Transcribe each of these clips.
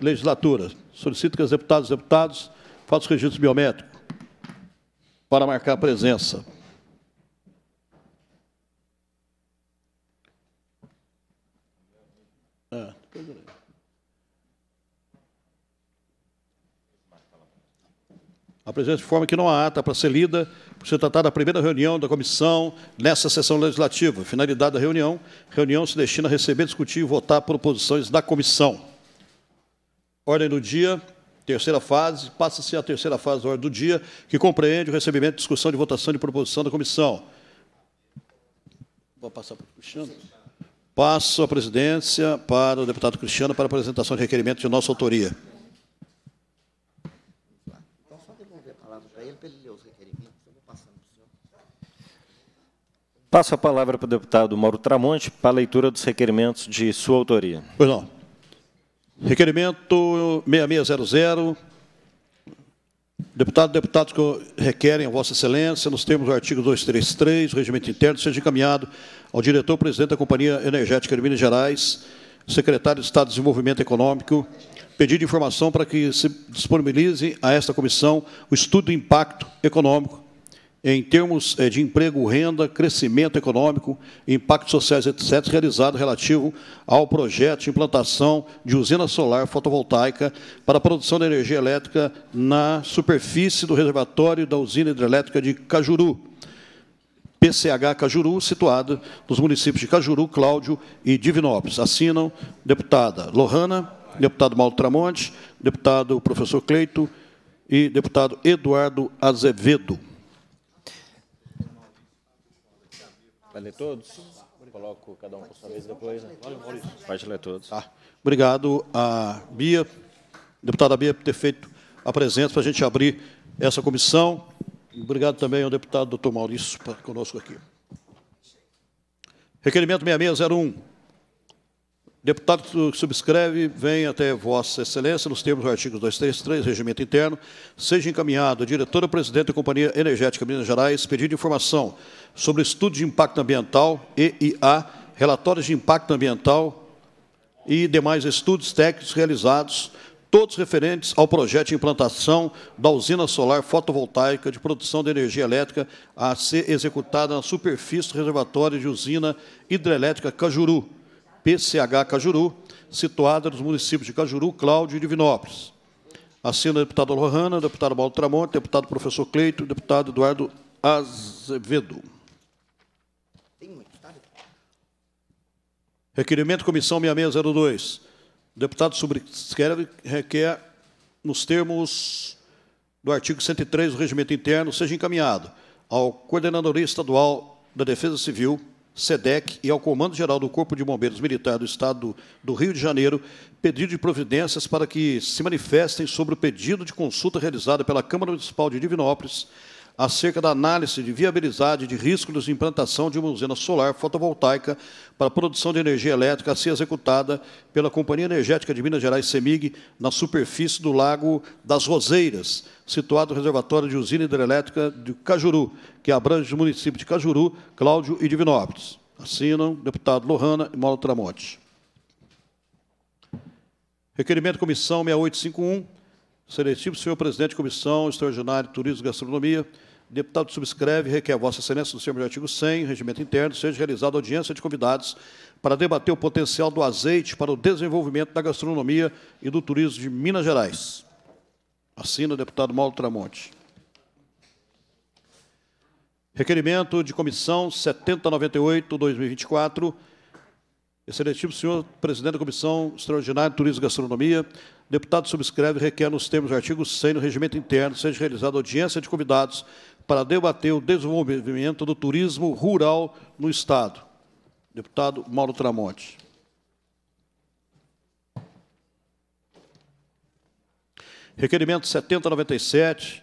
legislatura. Solicito que os deputados e deputados façam o registro biométrico para marcar a presença. É. A presença de forma que não há ata para ser lida por ser tratada a primeira reunião da comissão nessa sessão legislativa. Finalidade da reunião: reunião se destina a receber, discutir e votar proposições da comissão. Ordem do dia, terceira fase, passa-se a terceira fase da ordem do dia, que compreende o recebimento, discussão e votação de proposição da comissão. Vou passar para o Cristiano. Passo a presidência para o deputado Cristiano para a apresentação de requerimento de nossa autoria. Então, só devolver a palavra para ele, para ele ler os requerimentos. Eu vou passar para o senhor. Passo a palavra para o deputado Mauro Tramonte para a leitura dos requerimentos de sua autoria. Pois não. Requerimento 6600. Deputado, deputados que requerem a Vossa Excelência, nos termos do artigo 233 do Regimento Interno, seja encaminhado ao diretor-presidente da Companhia Energética de Minas Gerais, secretário de Estado de Desenvolvimento Econômico, pedido de informação para que se disponibilize a esta comissão o estudo de impacto econômico em termos eh, de emprego, renda, crescimento econômico, impactos sociais, etc., realizado relativo ao projeto de implantação de usina solar fotovoltaica para a produção de energia elétrica na superfície do reservatório da usina hidrelétrica de Cajuru, PCH Cajuru, situada nos municípios de Cajuru, Cláudio e Divinópolis. Assinam deputada Lohana, deputado Mauro Tramonte, deputado professor Cleito e deputado Eduardo Azevedo. Vai ler todos? Coloco cada um por sua vez depois. Né? Pode ler todos. Tá. Obrigado a Bia, deputada Bia, por ter feito a presença para a gente abrir essa comissão. Obrigado também ao deputado doutor Maurício, conosco aqui. Requerimento 6601. Deputado que subscreve, vem até Vossa Excelência, nos termos do artigo 233, Regimento Interno, seja encaminhado à diretora-presidente da Companhia Energética Minas Gerais pedido de informação sobre estudo de impacto ambiental, EIA, relatórios de impacto ambiental e demais estudos técnicos realizados, todos referentes ao projeto de implantação da usina solar fotovoltaica de produção de energia elétrica a ser executada na superfície do reservatório de usina hidrelétrica Cajuru, PCH Cajuru, situada nos municípios de Cajuru, Cláudio e Divinópolis. Assina a deputada Lohana, deputado Mauro Tramonte, deputado professor Cleito, deputado Eduardo Azevedo. Tá, Requerimento Comissão 6602. Deputado Subscreve requer, nos termos do artigo 103 do Regimento Interno, seja encaminhado ao coordenador estadual da Defesa Civil, SEDEC e ao Comando Geral do Corpo de Bombeiros Militar do Estado do Rio de Janeiro pedido de providências para que se manifestem sobre o pedido de consulta realizada pela Câmara Municipal de Divinópolis acerca da análise de viabilidade de riscos de implantação de uma usina solar fotovoltaica para produção de energia elétrica a ser executada pela Companhia Energética de Minas Gerais, CEMIG, na superfície do Lago das Roseiras, situado no reservatório de usina hidrelétrica de Cajuru, que abrange os municípios de Cajuru, Cláudio e Divinópolis. Assinam deputado Lohana e Mauro Tramonte. Requerimento Comissão 6851, seletivo, senhor presidente de Comissão Extraordinária de Turismo e Gastronomia, Deputado subscreve, requer Vossa Excelência, do termos do artigo 100, Regimento Interno, seja realizada audiência de convidados para debater o potencial do azeite para o desenvolvimento da gastronomia e do turismo de Minas Gerais. Assina o deputado Mauro Tramonte. Requerimento de comissão 7098-2024. Excelentíssimo senhor presidente da Comissão Extraordinária de Turismo e Gastronomia, deputado subscreve e requer nos termos do artigo 100 do Regimento Interno seja realizada audiência de convidados para debater o desenvolvimento do turismo rural no Estado. Deputado Mauro Tramonte. Requerimento 7097,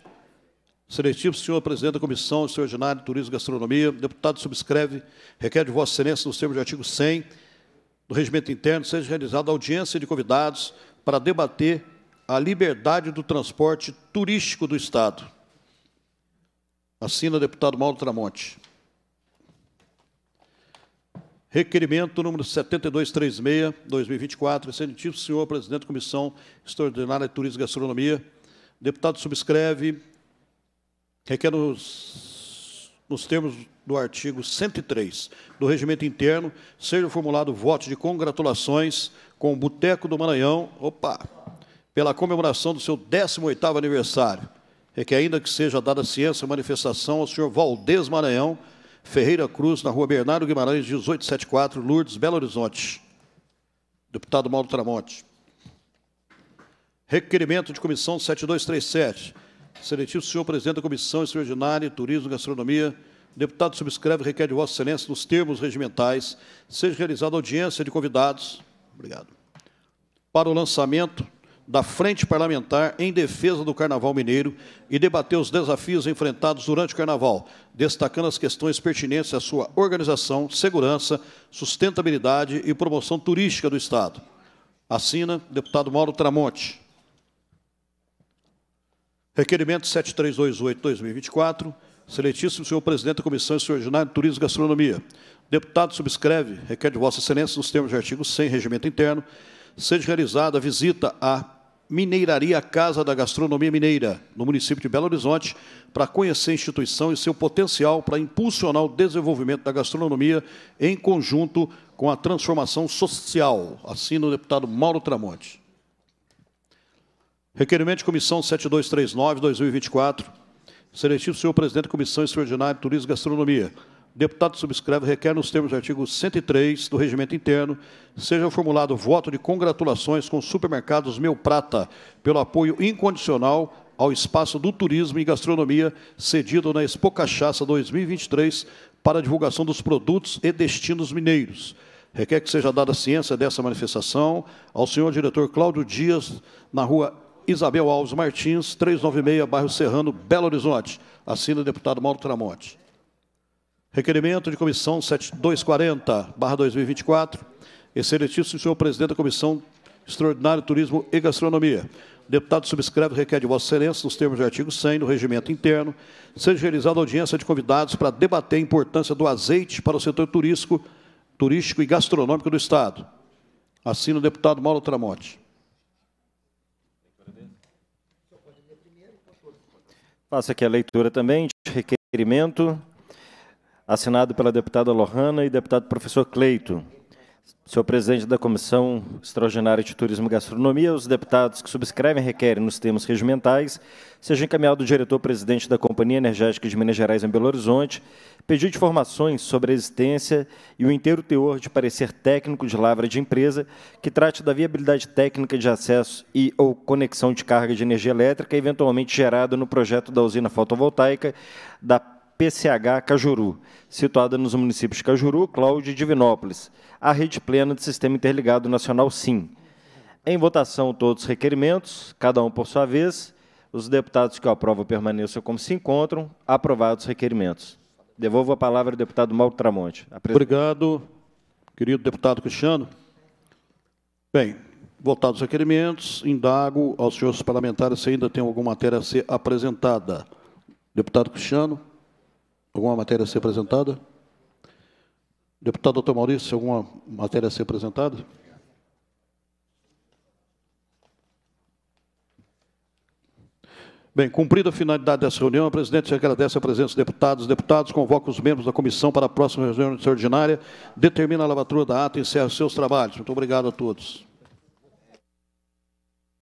Seletivo, senhor presidente da Comissão Extraordinária de Turismo e Gastronomia, deputado subscreve, requer de vossa excelência, no termos de artigo 100 do Regimento Interno, seja realizada audiência de convidados para debater a liberdade do transporte turístico do Estado. Assina deputado Mauro Tramonte. Requerimento número 7236, 2024, excelentíssimo senhor presidente da Comissão Extraordinária de Turismo e Gastronomia. Deputado subscreve, requer nos, nos termos do artigo 103 do Regimento Interno, seja formulado voto de congratulações com o Boteco do Maranhão, opa, pela comemoração do seu 18º aniversário é que, ainda que seja dada ciência, manifestação ao senhor Valdez Maranhão, Ferreira Cruz, na rua Bernardo Guimarães, 1874, Lourdes, Belo Horizonte. Deputado Mauro Tramonte. Requerimento de comissão 7237. Seletivo senhor presidente da comissão extraordinária Turismo e Gastronomia. Deputado subscreve e requer de Vossa Excelência, nos termos regimentais, seja realizada audiência de convidados. Obrigado. Para o lançamento da Frente Parlamentar em Defesa do Carnaval Mineiro e debater os desafios enfrentados durante o Carnaval, destacando as questões pertinentes à sua organização, segurança, sustentabilidade e promoção turística do Estado. Assina, deputado Mauro Tramonte. Requerimento 7328-2024. Excelentíssimo senhor presidente da Comissão Extraordinária de Turismo e Gastronomia. Deputado subscreve, requer de Vossa Excelência, nos termos de artigo 100, Regimento Interno, seja realizada a visita à Mineiraria Casa da Gastronomia Mineira, no município de Belo Horizonte, para conhecer a instituição e seu potencial para impulsionar o desenvolvimento da gastronomia em conjunto com a transformação social. Assina o deputado Mauro Tramonte. Requerimento de comissão 7239-2024. Seletivo, senhor presidente da Comissão Extraordinária de Turismo e Gastronomia deputado subscreve, requer nos termos do artigo 103 do Regimento Interno, seja formulado voto de congratulações com supermercados Meu Prata pelo apoio incondicional ao espaço do turismo e gastronomia cedido na Expo Cachaça 2023 para a divulgação dos produtos e destinos mineiros. Requer que seja dada ciência dessa manifestação ao senhor diretor Cláudio Dias, na rua Isabel Alves Martins, 396, bairro Serrano, Belo Horizonte. Assina o deputado Mauro Tramonte. Requerimento de comissão 7240, barra 2024. Excelentíssimo senhor presidente da Comissão de Turismo e Gastronomia. Deputado subscreve requer de Vossa Excelência, nos termos do artigo 100 do Regimento Interno, seja realizada audiência de convidados para debater a importância do azeite para o setor turístico, turístico e gastronômico do Estado. Assina o deputado Mauro Tramonte. Passa aqui a leitura também de requerimento assinado pela deputada Lohana e deputado professor Cleito. Senhor presidente da Comissão Extraordinária de Turismo e Gastronomia, os deputados que subscrevem requerem, nos termos regimentais, seja encaminhado ao diretor-presidente da Companhia Energética de Minas Gerais em Belo Horizonte, pedido de informações sobre a existência e o inteiro teor de parecer técnico de lavra de empresa que trate da viabilidade técnica de acesso e ou conexão de carga de energia elétrica eventualmente gerada no projeto da usina fotovoltaica da PCH Cajuru, situada nos municípios de Cajuru, Cláudio e Divinópolis, a rede plena de Sistema Interligado Nacional SIM. Em votação, todos os requerimentos, cada um por sua vez. Os deputados que aprovam permaneçam como se encontram. Aprovados os requerimentos. Devolvo a palavra ao deputado Mauro Tramonte. Obrigado, querido deputado Cristiano. Bem, votados os requerimentos, indago aos senhores parlamentares se ainda tem alguma matéria a ser apresentada. Deputado Cristiano. Alguma matéria a ser apresentada? Deputado doutor Maurício, alguma matéria a ser apresentada? Bem, cumprida a finalidade dessa reunião, a presidente agradece a presença dos deputados. Deputados, convoca os membros da comissão para a próxima reunião extraordinária, determina a lavatura da ata e encerra seus trabalhos. Muito obrigado a todos.